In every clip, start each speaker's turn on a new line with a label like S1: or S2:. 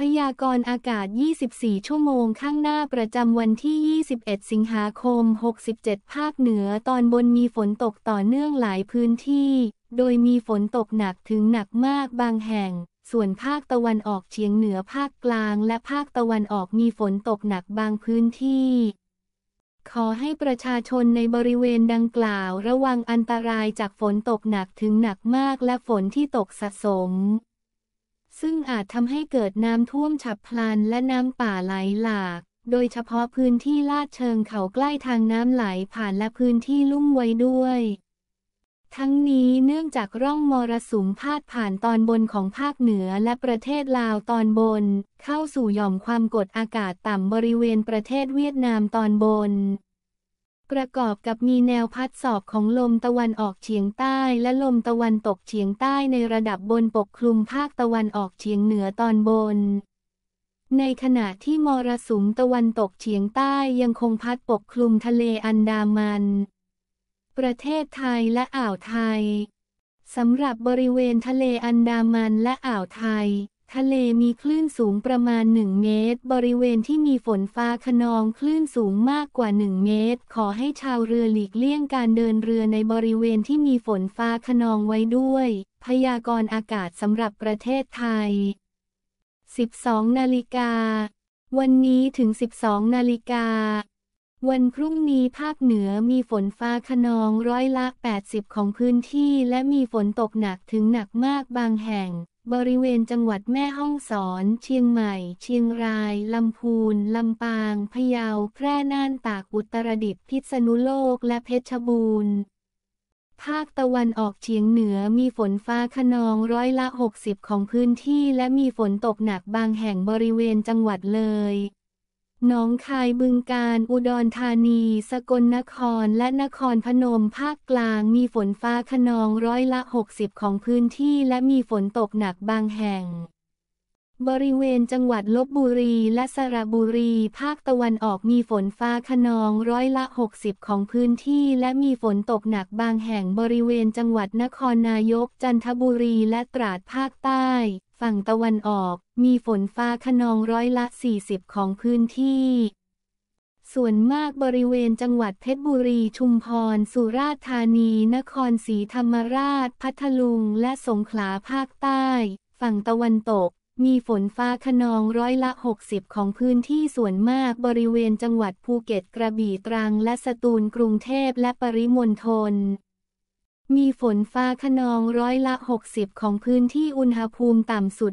S1: พยากรณ์อากาศ 24 ชั่วโมงข้างหน้าประจำวันที่ 21 สิงหาคม 67 ภาคเหนือตอนบนมีฝนตกต่อเนื่องหลายพื้นที่ โดยมีฝนตกหนักถึงหนักมากบางแห่ง ส่วนภาคตะวันออกเฉียงเหนือภาคกลางและภาคตะวันออกมีฝนตกหนักบางพื้นที่ ขอให้ประชาชนในบริเวณดังกล่าวระวังอันตรายจากฝนตกหนักถึงหนักมากและฝนที่ตกสะสมซึ่งอาจทำให้เกิดน้ำท่วมฉับพลันและน้ำป่าไหลหลาก โดยเฉพาะพื้นที่ลาดเชิงเขาใกล้ทางน้ำไหลผ่านและพื้นที่ลุ่มไว้ด้วย ทั้งนี้เนื่องจากร่องมรสุมพาดผ่านตอนบนของภาคเหนือและประเทศลาวตอนบน เข้าสู่หย่อมความกดอากาศต่ำบริเวณประเทศเวียดนามตอนบนประกอบกับมีแนวพัดสอบของลมตะวันออกเฉียงใต้และลมตะวันตกเฉียงใต้ในระดับบนปกคลุมภาคตะวันออกเฉียงเหนือตอนบน ในขณะที่มรสุมตะวันตกเฉียงใต้ยังคงพัดปกคลุมทะเลอันดามัน ประเทศไทยและอ่าวไทย สำหรับบริเวณทะเลอันดามันและอ่าวไทยทะเลมีคลื่นสูงประมาณ 1 เมตร บริเวณที่มีฝนฟ้าขนองคลื่นสูงมากกว่า 1 เมตร ขอให้ชาวเรือหลีกเลี่ยงการเดินเรือในบริเวณที่มีฝนฟ้าขนองไว้ด้วย พยากรณ์อากาศสำหรับประเทศไทย 12 นาฬิกา วันนี้ถึง 12 นาฬิกา วันพรุ่งนี้ภาคเหนือมีฝนฟ้าขนองร้อยละ 80 ของพื้นที่และมีฝนตกหนักถึงหนักมากบางแห่งบริเวณจังหวัดแม่ฮ่องสอน เชียงใหม่ เชียงราย ลำพูน ลำปาง พะเยา แพร่น่านตาก อุตรดิตถ์พิษณุโลก และเพชรบูรณ์ ภาคตะวันออกเฉียงเหนือ มีฝนฟ้าขนองร้อยละ60ของพื้นที่และมีฝนตกหนักบางแห่งบริเวณจังหวัดเลยหนองคายบึงการ อุดรธานี สกลนคร และนครพนม ภาคกลาง มีฝนฟ้าขนองร้อยละ 60 ของพื้นที่และมีฝนตกหนักบางแห่งบริเวณจังหวัดลบบุรีและสระบุรีภาคตะวันออกมีฝนฟ้าขนองร้อยละ 60 ของพื้นที่และมีฝนตกหนักบางแห่งบริเวณจังหวัดนครนายก จันทบุรีและตราดภาคใต้ ฝั่งตะวันออกมีฝนฟ้าขนองร้อยละ 40 ของพื้นที่ ส่วนมากบริเวณจังหวัดเพชรบุรีชุมพรสุราษฎร์ธานี นครศรีธรรมราช พัทลุงและสงขลาภาคใต้ ฝั่งตะวันตกมีฝนฟ้าขนองร้อยละ 60 ของพื้นที่ส่วนมากบริเวณจังหวัดภูเก็ตกระบี่ตรังและสตูลกรุงเทพและปริมณฑล มีฝนฟ้าขนองร้อยละ 60 ของพื้นที่อุณหภูมิต่ำสุด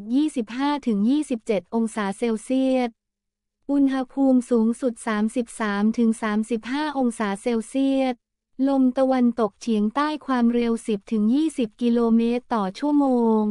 S1: 25-27 องศาเซลเซียส อุณหภูมิสูงสุด 33-35 องศาเซลเซียส ลมตะวันตกเฉียงใต้ความเร็ว 10-20 กิโลเมตรต่อชั่วโมง